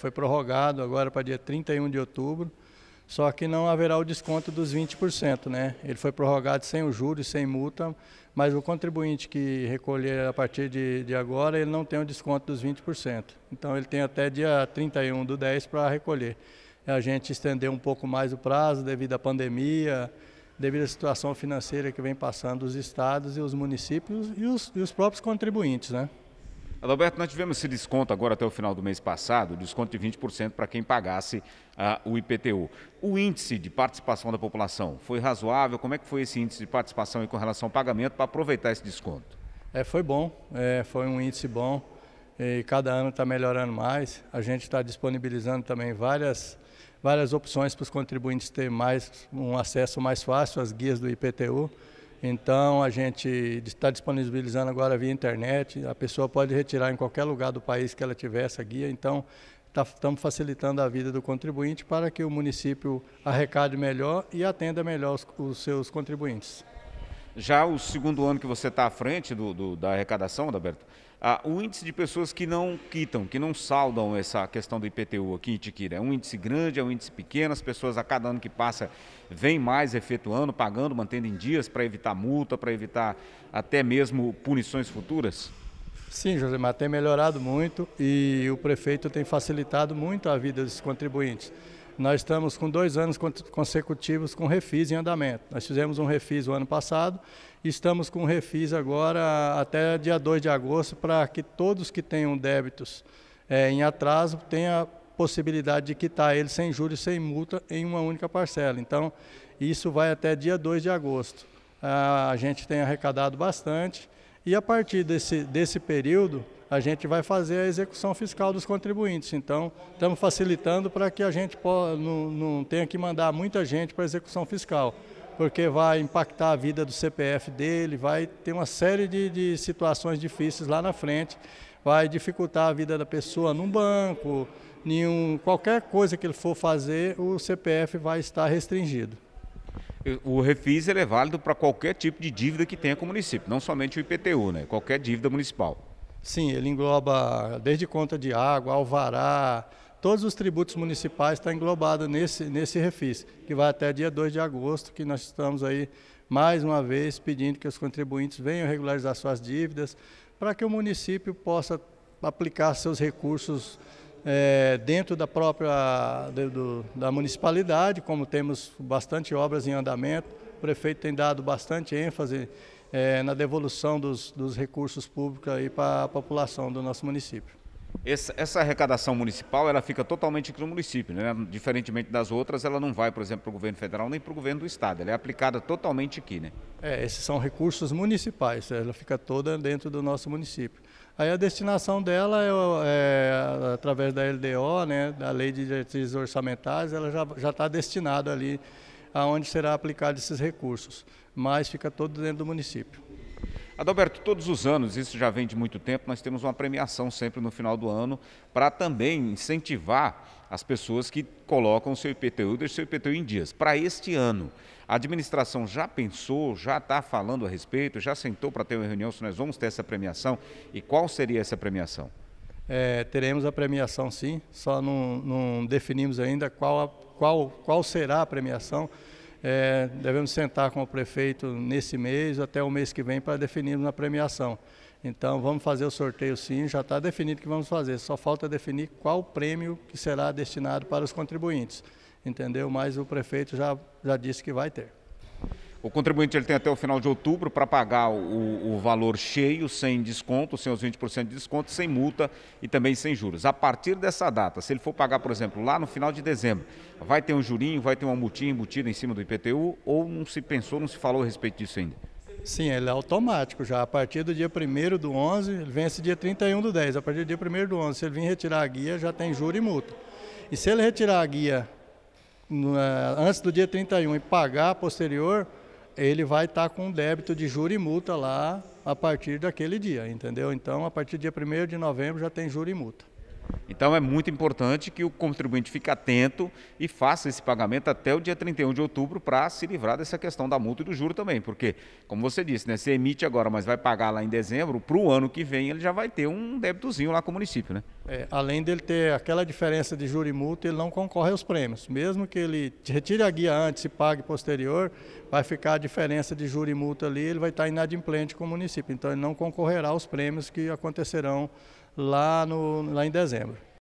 Foi prorrogado agora para dia 31 de outubro, só que não haverá o desconto dos 20%, né? Ele foi prorrogado sem o juros, sem multa, mas o contribuinte que recolher a partir de, de agora, ele não tem o desconto dos 20%. Então ele tem até dia 31 do 10 para recolher. A gente estendeu um pouco mais o prazo devido à pandemia, devido à situação financeira que vem passando os estados e os municípios e os, e os próprios contribuintes, né? Adalberto, nós tivemos esse desconto agora até o final do mês passado, desconto de 20% para quem pagasse ah, o IPTU. O índice de participação da população foi razoável? Como é que foi esse índice de participação com relação ao pagamento para aproveitar esse desconto? É, foi bom, é, foi um índice bom e cada ano está melhorando mais. A gente está disponibilizando também várias, várias opções para os contribuintes terem mais, um acesso mais fácil às guias do IPTU. Então a gente está disponibilizando agora via internet, a pessoa pode retirar em qualquer lugar do país que ela tiver essa guia. Então estamos tá, facilitando a vida do contribuinte para que o município arrecade melhor e atenda melhor os, os seus contribuintes já o segundo ano que você está à frente do, do, da arrecadação, Adalberto, ah, o índice de pessoas que não quitam, que não saldam essa questão do IPTU aqui em Tiquira. É um índice grande, é um índice pequeno, as pessoas a cada ano que passa vêm mais efetuando, pagando, mantendo em dias para evitar multa, para evitar até mesmo punições futuras? Sim, mas tem melhorado muito e o prefeito tem facilitado muito a vida dos contribuintes. Nós estamos com dois anos consecutivos com refis em andamento. Nós fizemos um refis o ano passado e estamos com refis agora até dia 2 de agosto para que todos que tenham débitos é, em atraso tenham possibilidade de quitar ele sem juros, sem multa, em uma única parcela. Então, isso vai até dia 2 de agosto. Ah, a gente tem arrecadado bastante e a partir desse, desse período, a gente vai fazer a execução fiscal dos contribuintes. Então, estamos facilitando para que a gente não, não tenha que mandar muita gente para a execução fiscal, porque vai impactar a vida do CPF dele, vai ter uma série de, de situações difíceis lá na frente, vai dificultar a vida da pessoa num banco, nenhum, qualquer coisa que ele for fazer, o CPF vai estar restringido. O refis é válido para qualquer tipo de dívida que tenha com o município, não somente o IPTU, né? qualquer dívida municipal. Sim, ele engloba desde conta de água, alvará, todos os tributos municipais está englobado nesse, nesse refis, que vai até dia 2 de agosto, que nós estamos aí mais uma vez pedindo que os contribuintes venham regularizar suas dívidas para que o município possa aplicar seus recursos é, dentro da própria do, da municipalidade, como temos bastante obras em andamento, o prefeito tem dado bastante ênfase é, na devolução dos, dos, recursos públicos aí para a população do nosso município. Essa, essa, arrecadação municipal ela fica totalmente aqui no município, né? diferentemente das outras, ela não vai, por exemplo, para o governo federal nem para o governo do estado, ela é aplicada totalmente aqui. Né? É, esses são recursos municipais, ela fica toda dentro do nosso município. Aí a destinação dela, é, é, através da LDO, né, da Lei de Diretrizes Orçamentárias, ela já está destinada ali aonde será aplicado esses recursos, mas fica todo dentro do município. Adalberto, todos os anos, isso já vem de muito tempo, nós temos uma premiação sempre no final do ano para também incentivar as pessoas que colocam o seu IPTU, deixam o seu IPTU em dias. Para este ano, a administração já pensou, já está falando a respeito, já sentou para ter uma reunião se nós vamos ter essa premiação e qual seria essa premiação? é, teremos a premiação sim, só não, não definimos ainda qual, a, qual, qual será a premiação. É, devemos sentar com o prefeito nesse mês, até o mês que vem, para definirmos a premiação. Então vamos fazer o sorteio sim, já está definido que vamos fazer, só falta definir qual prêmio que será destinado para os contribuintes. Entendeu? Mas o prefeito já, já disse que vai ter. O contribuinte ele tem até o final de outubro para pagar o, o, valor cheio, sem desconto, sem os 20% de desconto, sem multa e também sem juros. A partir dessa data, se ele for pagar, por exemplo, lá no final de dezembro, vai ter um jurinho, vai ter uma multinha embutida em cima do IPTU ou não se pensou, não se falou a respeito disso ainda? Sim, ele é automático já. A partir do dia 1 do 11, ele vence dia 31 do 10. A partir do dia 1 do 11, se ele vir retirar a guia, já tem juro e multa. E se ele retirar a guia eh, antes do dia 31 e pagar posterior, ele vai estar tá com débito de juro e multa lá a partir daquele dia, entendeu? Então, a partir do dia 1 de novembro já tem juro e multa. Então é muito importante que o contribuinte fique atento e faça esse pagamento até o dia 31 de outubro para se livrar dessa questão da multa e do juro também, porque, como você disse, né, você emite agora, mas vai pagar lá em dezembro, para o ano que vem ele já vai ter um débitozinho lá com o município, né? É, além dele ter aquela diferença de juro e multa, ele não concorre aos prêmios. Mesmo que ele retire a guia antes e pague posterior, vai ficar a diferença de juro e multa ali, ele vai estar inadimplente com o município. Então ele não concorrerá aos prêmios que acontecerão lá, no, lá em dezembro.